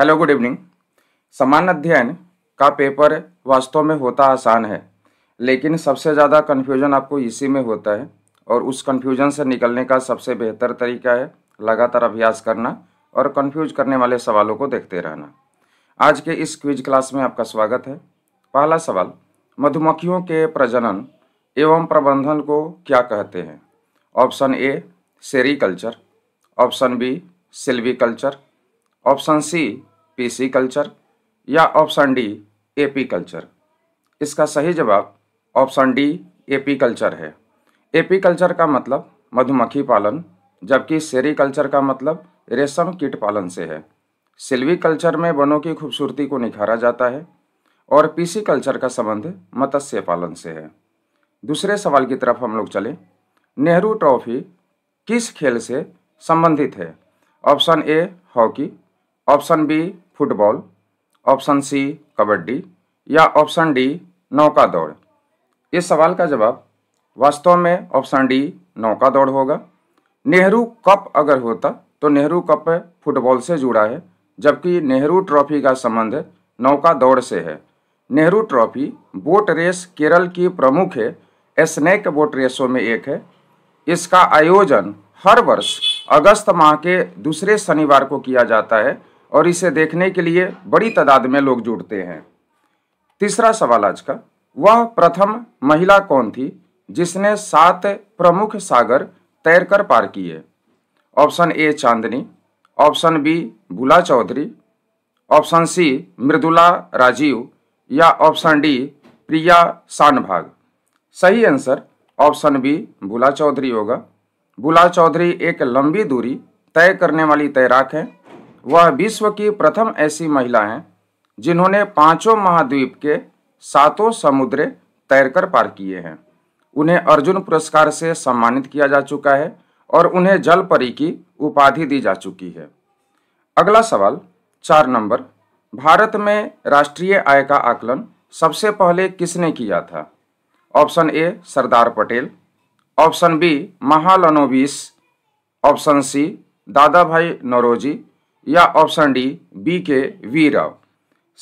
hello good evening समान अध्ययन का पेपर वास्तव में होता आसान है लेकिन सबसे ज़्यादा कन्फ्यूजन आपको इसी में होता है और उस कन्फ्यूजन से निकलने का सबसे बेहतर तरीका है लगातार अभ्यास करना और कन्फ्यूज करने वाले सवालों को देखते रहना आज के इस क्विज क्लास में आपका स्वागत है पहला सवाल मधुमक्खियों के प्रजनन एवं प्रबंधन को क्या कहते हैं ऑप्शन ए सेरी ऑप्शन बी सिल्वी ऑप्शन सी पीसी कल्चर या ऑप्शन डी एपी कल्चर इसका सही जवाब ऑप्शन डी एपी कल्चर है एपी कल्चर का मतलब मधुमक्खी पालन जबकि सेरी कल्चर का मतलब रेशम कीट पालन से है सिल्वी कल्चर में वनों की खूबसूरती को निखारा जाता है और पीसी कल्चर का संबंध मत्स्य पालन से है दूसरे सवाल की तरफ हम लोग चलें नेहरू ट्रॉफी किस खेल से संबंधित है option A hockey option B football option C kabaddi या ऑप्शन डी नौका दौड़ इस सवाल का जवाब वास्तव में ऑप्शन डी नौका दौड़ होगा नेहरू कप अगर होता तो नेहरू कप फुटबॉल से जुड़ा है जबकि नेहरू ट्रॉफी का संबंध नौका दौड़ से है Nehru trophy boat race Kerala की प्रमुख है स्नैक बोट रेसों में एक है इसका आयोजन हर वर्ष अगस्त माह के दूसरे शनिवार को किया जाता है और इसे देखने के लिए बड़ी तादाद में लोग जुड़ते हैं तीसरा सवाल आज का वह प्रथम महिला कौन थी जिसने सात प्रमुख सागर तैरकर पार किए option A Chandni option B Bula Chaudhary option C Mridula Rajeev या ऑप्शन डी प्रिया सानभाग सही answer option B Bula Chaudhary होगा बुला चौधरी एक लंबी दूरी तय करने वाली तैराक हैं वह विश्व की प्रथम ऐसी महिला हैं जिन्होंने पांचों महाद्वीप के सातों समुद्र तैरकर पार किए हैं उन्हें अर्जुन पुरस्कार से सम्मानित किया जा चुका है और उन्हें जल परी की उपाधि दी जा चुकी है अगला सवाल चार नंबर भारत में राष्ट्रीय आय का आकलन सबसे पहले किसने किया था option A Sardar Patel option B Mahalanobis option C Dadabhai Naoroji या option D B K V Rao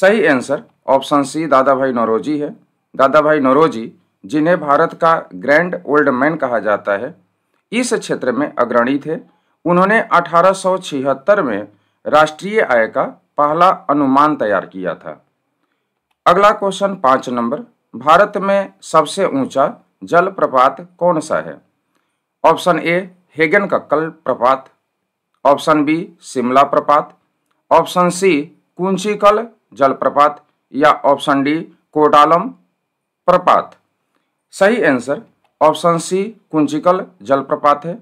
सही आंसर ऑप्शन सी दादा भाई नौरोजी है दादा भाई नौरोजी जिन्हें भारत का ग्रैंड ओल्ड मैन कहा जाता है इस क्षेत्र में अग्रणी थे उन्होंने 1876 में राष्ट्रीय आय का पहला अनुमान तैयार किया था अगला क्वेश्चन पाँच नंबर भारत में सबसे ऊंचा जलप्रपात कौन सा है ऑप्शन ए हेगन का कल प्रपात ऑप्शन बी शिमला प्रपात ऑप्शन सी कुंचीकल जलप्रपात या ऑप्शन डी कोटालम प्रपात सही आंसर ऑप्शन सी कुंचिकल जलप्रपात है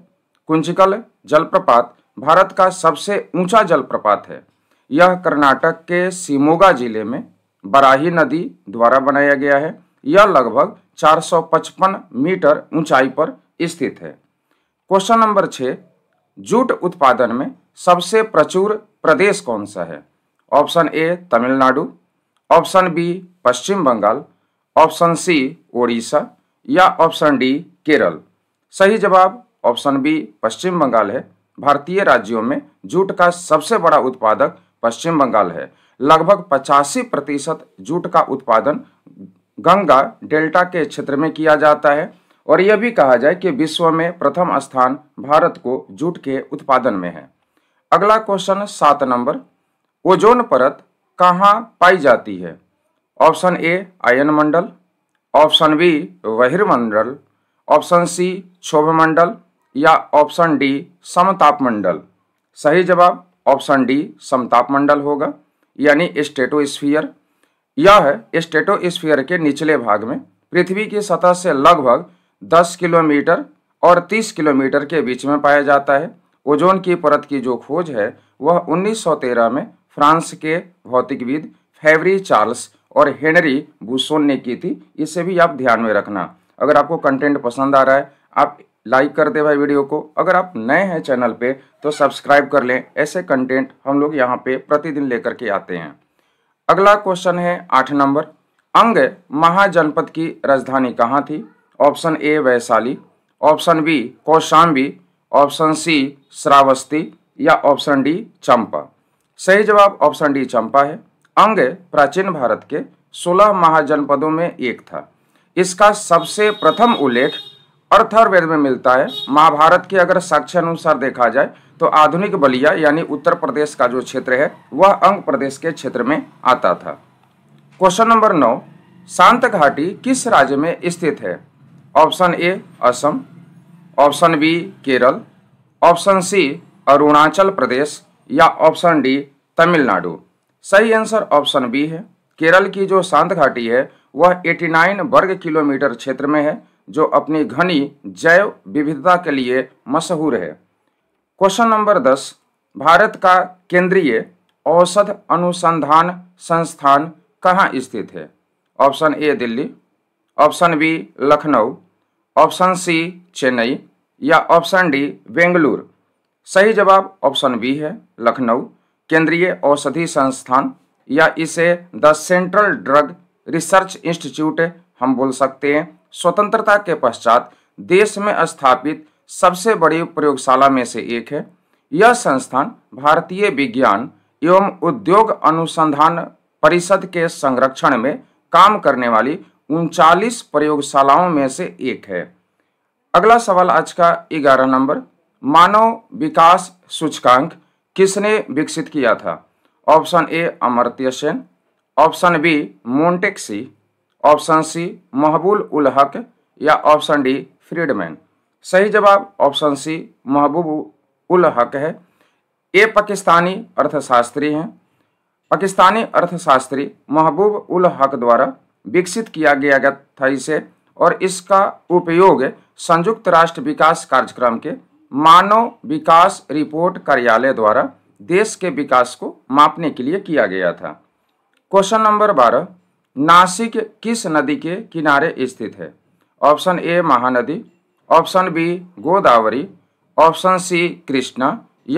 कुंचिकल जलप्रपात भारत का सबसे ऊंचा जलप्रपात है यह कर्नाटक के सिमोगा जिले में बराही नदी द्वारा बनाया गया है यह लगभग 455 मीटर ऊंचाई पर स्थित है क्वेश्चन नंबर छः जूट उत्पादन में सबसे प्रचुर प्रदेश कौन सा है option A Tamil Nadu option B Paschim Bangal option C Odisha या ऑप्शन डी केरल सही जवाब ऑप्शन बी पश्चिम बंगाल है भारतीय राज्यों में जूट का सबसे बड़ा उत्पादक पश्चिम बंगाल है लगभग पचासी प्रतिशत जूट का उत्पादन गंगा डेल्टा के क्षेत्र में किया जाता है और यह भी कहा जाए कि विश्व में प्रथम स्थान भारत को जूट के उत्पादन में है अगला क्वेश्चन सात नंबर ओजोन परत कहाँ पाई जाती है ऑप्शन ए आयन मंडल ऑप्शन बी बहिर्मंडल ऑप्शन सी क्षोभ मंडल या ऑप्शन डी समताप मंडल सही जवाब ऑप्शन डी समताप मंडल होगा यानी स्टेटोस्फीयर यह स्टेटोस्फीयर के निचले भाग में पृथ्वी की सतह से लगभग 10 किलोमीटर और 30 किलोमीटर के बीच में पाया जाता है ओजोन की परत की जो खोज है वह 1913 में फ्रांस के भौतिकविद फेवरी चार्ल्स और हेनरी भूसोन ने की थी इसे भी आप ध्यान में रखना अगर आपको कंटेंट पसंद आ रहा है आप लाइक कर दे भाई वीडियो को अगर आप नए हैं चैनल पे तो सब्सक्राइब कर लें ऐसे कंटेंट हम लोग यहाँ पे प्रतिदिन लेकर के आते हैं अगला क्वेश्चन है आठ नंबर अंग महाजनपद की राजधानी कहाँ थी option A Vaishali option B Kaushambi option C Shravasti या ऑप्शन डी चंपा सही जवाब ऑप्शन डी चंपा है अंग प्राचीन भारत के 16 महाजनपदों में एक था इसका सबसे प्रथम उल्लेख अर्थर्वेद में मिलता है महाभारत के अगर साक्ष्य अनुसार देखा जाए तो आधुनिक बलिया यानी उत्तर प्रदेश का जो क्षेत्र है वह अंग प्रदेश के क्षेत्र में आता था क्वेश्चन नंबर नौ शांत घाटी किस राज्य में स्थित है option A Assam option B Kerala option C Arunachal Pradesh या ऑप्शन डी तमिलनाडु सही आंसर ऑप्शन बी है केरल की जो शांत घाटी है वह 89 वर्ग किलोमीटर क्षेत्र में है जो अपनी घनी जैव विविधता के लिए मशहूर है क्वेश्चन नंबर दस भारत का केंद्रीय औषध अनुसंधान संस्थान कहाँ स्थित है option A Delhi option B Lucknow option C Chennai या ऑप्शन डी बेंगलुरु सही जवाब ऑप्शन बी है लखनऊ केंद्रीय औषधि संस्थान या इसे the central drug research institute हम बोल सकते हैं स्वतंत्रता के पश्चात देश में स्थापित सबसे बड़ी प्रयोगशाला में से एक है यह संस्थान भारतीय विज्ञान एवं उद्योग अनुसंधान परिषद के संरक्षण में काम करने वाली उनचालीस प्रयोगशालाओं में से एक है अगला सवाल आज का ग्यारह नंबर मानव विकास सूचकांक किसने विकसित किया था option A Amartya Sen option B मोन्टेक्सी ऑप्शन सी महबूल उल हक या ऑप्शन डी फ्रीडमैन सही जवाब ऑप्शन सी महबूब उल हक है ए पाकिस्तानी अर्थशास्त्री हैं पाकिस्तानी अर्थशास्त्री महबूब उल हक द्वारा विकसित किया गया था इसे और इसका उपयोग संयुक्त राष्ट्र विकास कार्यक्रम के मानव विकास रिपोर्ट कार्यालय द्वारा देश के विकास को मापने के लिए किया गया था क्वेश्चन नंबर बारह नासिक किस नदी के किनारे स्थित है option A Mahanadi option B Godavari option C Krishna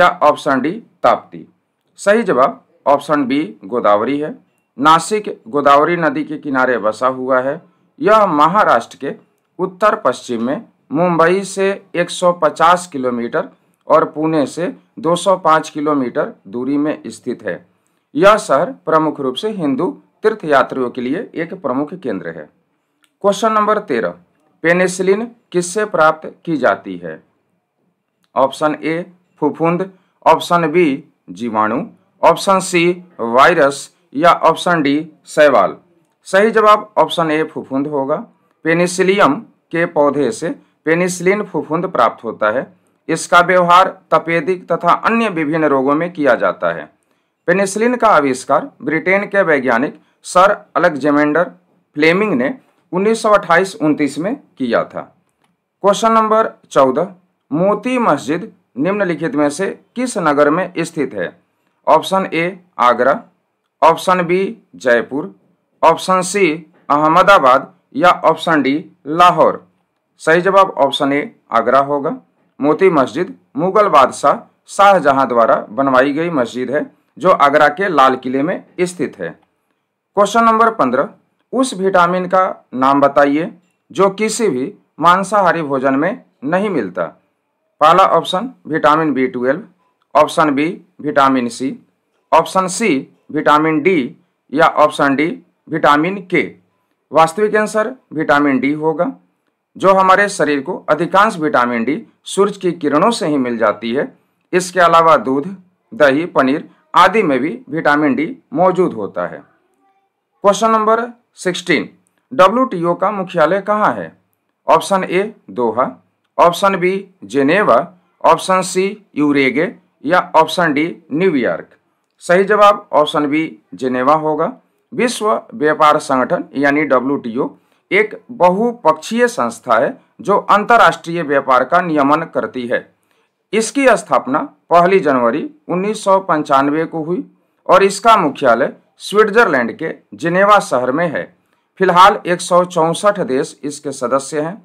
या ऑप्शन डी ताप्ती सही जवाब ऑप्शन बी गोदावरी है नासिक गोदावरी नदी के किनारे बसा हुआ है यह महाराष्ट्र के उत्तर पश्चिम में मुंबई से 150 किलोमीटर और पुणे से 205 किलोमीटर दूरी में स्थित है यह शहर प्रमुख रूप से हिंदू तीर्थयात्रियों के लिए एक प्रमुख केंद्र है क्वेश्चन नंबर तेरह पेनिसिलिन किससे प्राप्त की जाती है ऑप्शन ए फुफुंद ऑप्शन बी जीवाणु ऑप्शन सी वायरस या ऑप्शन डी सैवाल सही जवाब ऑप्शन ए फुफुंद होगा पेनिसिलियम के पौधे से पेनिसिलिन फुफुंद प्राप्त होता है इसका व्यवहार तपेदिक तथा अन्य विभिन्न रोगों में किया जाता है पेनिसिलिन का आविष्कार ब्रिटेन के वैज्ञानिक सर अलेक्जेमेंडर फ्लेमिंग ने उन्नीस सौ में किया था क्वेश्चन नंबर 14 मोती मस्जिद निम्नलिखित में से किस नगर में स्थित है option A Agra option B Jaipur option C Ahmedabad या ऑप्शन डी लाहौर सही जवाब ऑप्शन ए आगरा होगा मोती मस्जिद मुगल बादशाह शाहजहां द्वारा बनवाई गई मस्जिद है जो आगरा के लाल किले में स्थित है क्वेश्चन नंबर पंद्रह उस विटामिन का नाम बताइए जो किसी भी मांसाहारी भोजन में नहीं मिलता पहला option vitamin B twelve option B vitamin C option C vitamin D या ऑप्शन डी विटामिन के वास्तविक आंसर विटामिन डी होगा जो हमारे शरीर को अधिकांश विटामिन डी सूर्य की किरणों से ही मिल जाती है इसके अलावा दूध दही पनीर आदि में भी विटामिन डी मौजूद होता है क्वेश्चन नंबर सिक्सटीन डब्ल्यू का मुख्यालय कहाँ है option A Doha option B Geneva option C यूरेगे या ऑप्शन डी न्यूयॉर्क सही जवाब ऑप्शन बी जिनेवा होगा विश्व व्यापार संगठन यानी डब्ल्यू एक बहुपक्षीय संस्था है जो अंतर्राष्ट्रीय व्यापार का नियमन करती है इसकी स्थापना पहली जनवरी उन्नीस को हुई और इसका मुख्यालय स्विट्जरलैंड के जिनेवा शहर में है फिलहाल एक देश इसके सदस्य हैं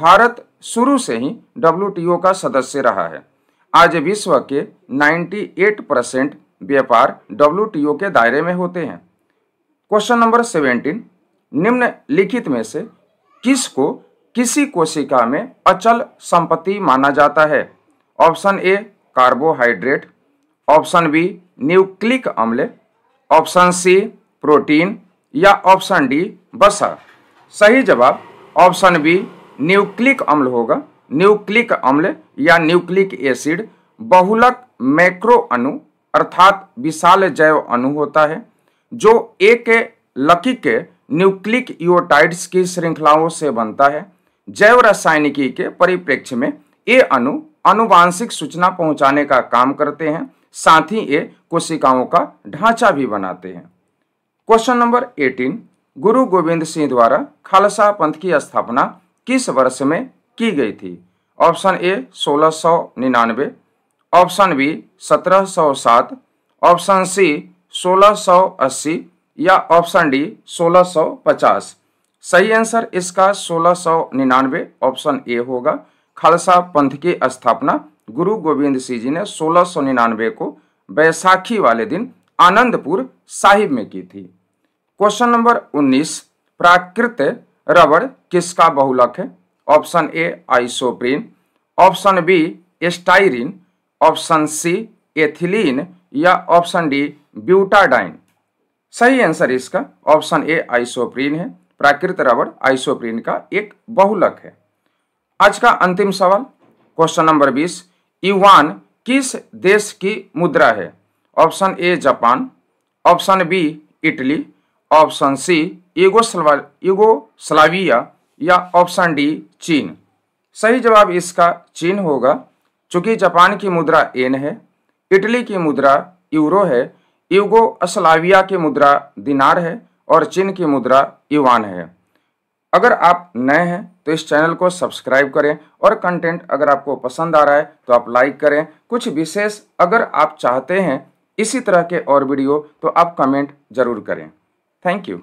भारत शुरू से ही डब्ल्यू का सदस्य रहा है आज विश्व के 98 परसेंट व्यापार डब्ल्यू के दायरे में होते हैं क्वेश्चन नंबर सेवेंटीन निम्नलिखित में से किसको किसी कोशिका में अचल संपत्ति माना जाता है option A carbohydrate option B nucleic अम्ल ऑप्शन सी प्रोटीन या ऑप्शन डी बसा सही जवाब ऑप्शन बी न्यूक्लिक अम्ल होगा न्यूक्लिक अम्ल या न्यूक्लिक एसिड बहुलक मैक्रो अणु अर्थात विशाल जैव अणु होता है जो एक लकी के न्यूक्लिक योटाइड्स की श्रृंखलाओं से बनता है जैव रासायनिकी के परिप्रेक्ष्य में ये अणु अनुवांशिक सूचना पहुंचाने का काम करते हैं साथ ही ये कोशिकाओं का ढांचा भी बनाते हैं क्वेश्चन नंबर 18 गुरु गोविंद सिंह द्वारा खालसा पंथ की स्थापना किस वर्ष में की गई थी ऑप्शन ए सोलह ऑप्शन बी 1707 ऑप्शन सी 1680 या ऑप्शन डी 1650 सही आंसर इसका 1699 ऑप्शन ए होगा खालसा पंथ की स्थापना गुरु गोविंद सिंह जी ने 1699 को बैसाखी वाले दिन आनंदपुर साहिब में की थी क्वेश्चन नंबर 19 प्राकृत रबड़ किसका बहुलक है option A isoprene option B styrene option C ethylene या ऑप्शन डी ब्यूटाडाइन सही आंसर इसका ऑप्शन ए आइसोप्रीन है प्राकृतिक रबड़ आइसोप्रीन का एक बहुलक है आज का अंतिम सवाल क्वेश्चन नंबर बीस यूवान किस देश की मुद्रा है option A Japan option B Italy option C Yugoslavia या ऑप्शन डी चीन सही जवाब इसका चीन होगा चूँकि जापान की मुद्रा एन है इटली की मुद्रा यूरो है यूगो असलाविया की मुद्रा दिनार है और चीन की मुद्रा युवान है अगर आप नए हैं तो इस चैनल को सब्सक्राइब करें और कंटेंट अगर आपको पसंद आ रहा है तो आप लाइक करें कुछ विशेष अगर आप चाहते हैं इसी तरह के और वीडियो तो आप कमेंट जरूर करें थैंक यू